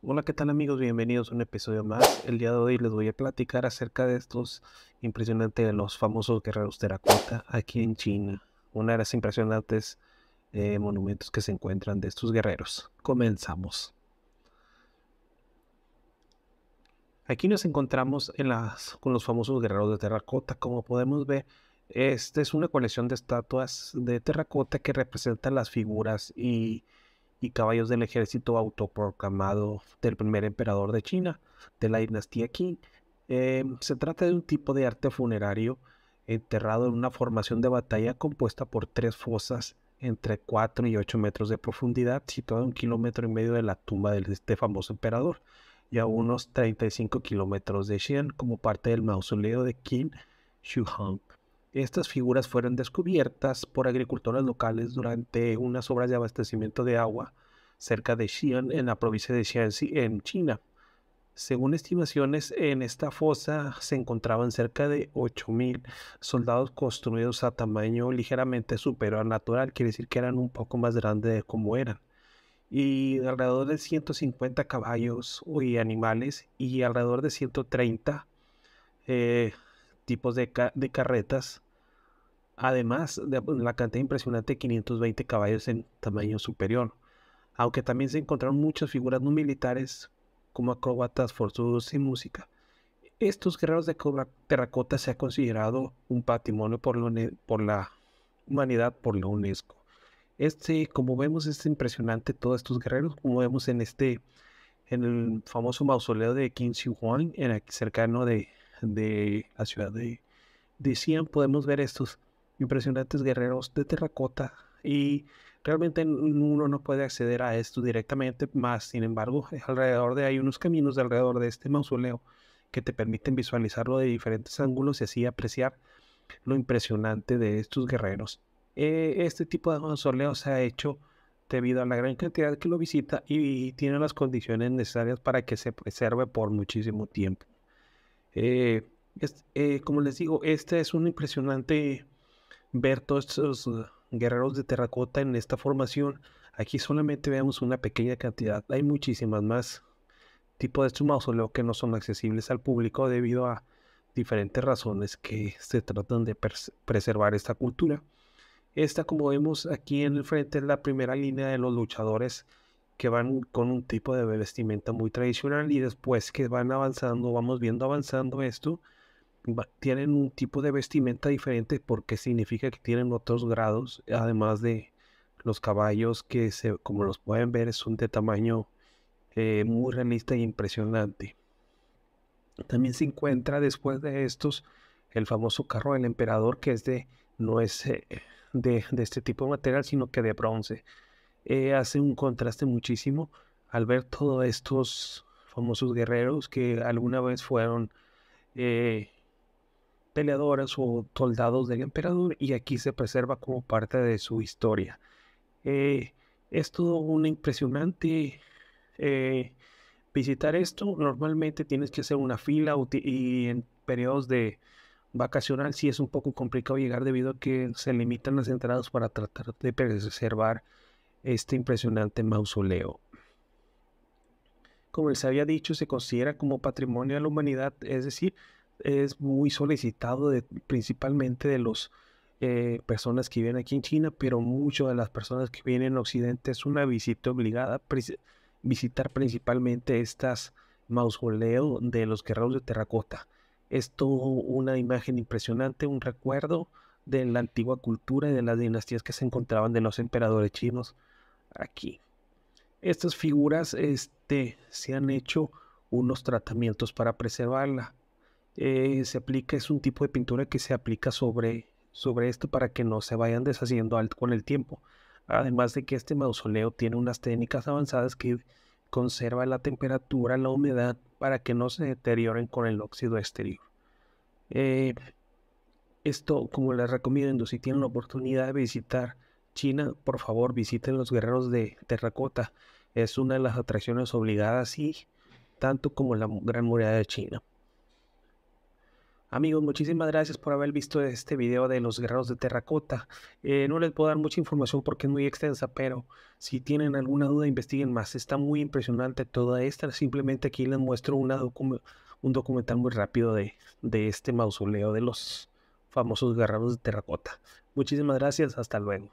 Hola, ¿qué tal amigos? Bienvenidos a un episodio más. El día de hoy les voy a platicar acerca de estos impresionantes de los famosos guerreros terracota aquí en China. Una de las impresionantes eh, monumentos que se encuentran de estos guerreros. Comenzamos. Aquí nos encontramos con los famosos guerreros de terracota. Como podemos ver, esta es una colección de estatuas de terracota que representan las figuras y y caballos del ejército autoproclamado del primer emperador de China, de la dinastía Qin. Em, se trata de un tipo de arte funerario enterrado en una formación de batalla compuesta por tres fosas entre 4 y 8 metros de profundidad, situada a un kilómetro y medio de la tumba de este famoso emperador y a unos 35 kilómetros de Xi'an como parte del mausoleo de Qin Shi estas figuras fueron descubiertas por agricultores locales durante unas obras de abastecimiento de agua cerca de Xi'an, en la provincia de Shaanxi, en China. Según estimaciones, en esta fosa se encontraban cerca de 8.000 soldados construidos a tamaño ligeramente superior al natural, quiere decir que eran un poco más grandes de como eran, y alrededor de 150 caballos y animales y alrededor de 130 eh, tipos de, carretas, además de pues, la cantidad impresionante de 520 caballos en tamaño superior, aunque también se encontraron muchas figuras no militares como acróbatas, forzudos y música. Estos guerreros de terracota se ha considerado un patrimonio por, la, humanidad por la UNESCO. Este, como vemos, es impresionante todos estos guerreros, como vemos en este, en el famoso mausoleo de Qin Shi en el cercano de de la ciudad de, de podemos ver estos impresionantes guerreros de terracota y realmente uno no puede acceder a esto directamente, más sin embargo alrededor de hay unos caminos alrededor de este mausoleo que te permiten visualizarlo de diferentes ángulos y así apreciar lo impresionante de estos guerreros. Eh, este tipo de mausoleo se ha hecho debido a la gran cantidad que lo visita y tiene las condiciones necesarias para que se preserve por muchísimo tiempo. Eh, eh, como les digo, este es un impresionante ver todos estos uh, guerreros de terracota en esta formación. Aquí solamente vemos una pequeña cantidad, hay muchísimas más tipos de estos mausoleos que no son accesibles al público debido a diferentes razones que se tratan de preservar esta cultura. Esta, como vemos aquí en el frente, es la primera línea de los luchadores que van con un tipo de vestimenta muy tradicional y después que van avanzando, vamos viendo avanzando esto, tienen un tipo de vestimenta diferente porque significa que tienen otros grados, además de los caballos que se, como los pueden ver son de tamaño eh, muy realista e impresionante. También se encuentra después de estos el famoso carro del emperador que es de, no es eh, de este tipo de material sino que de bronce eh, hace un contraste muchísimo al ver todos estos famosos guerreros que alguna vez fueron peleadoras eh, peleadores o soldados del emperador y aquí se preserva como parte de su historia. Eh, es todo un impresionante visitar esto. Normalmente tienes que hacer una fila y en periodos de vacacional sí es un poco complicado llegar debido a que se limitan las entradas para tratar de preservar este impresionante mausoleo. Como les había dicho, se considera como patrimonio de la humanidad, es decir, es muy solicitado principalmente de las eh, personas que viven aquí en China, pero muchas de las personas que vienen en Occidente es una visita obligada, visitar principalmente estas mausoleos de los guerreros de terracota. Es todo una imagen impresionante, un recuerdo de la antigua cultura y de las dinastías que se encontraban de los emperadores chinos aquí. Estas figuras este, se han hecho unos tratamientos para preservarla. Eh, se aplica, es un tipo de pintura que se aplica sobre, sobre esto para que no se vayan deshaciendo alto con el tiempo. Además de que este mausoleo tiene unas técnicas avanzadas que conserva la temperatura, la humedad, para que no se deterioren con el óxido exterior. Eh, esto, como les recomiendo, si tienen la oportunidad de visitar China, por favor visiten los guerreros de terracota. Es una de las atracciones obligadas y tanto como la Gran Muralla de China. Amigos, muchísimas gracias por haber visto este video de los guerreros de terracota. Eh, no les puedo dar mucha información porque es muy extensa, pero si tienen alguna duda, investiguen más. Está muy impresionante toda esta. Simplemente aquí les muestro un documental muy rápido de este mausoleo de los famosos guerreros de terracota. Muchísimas gracias, hasta luego.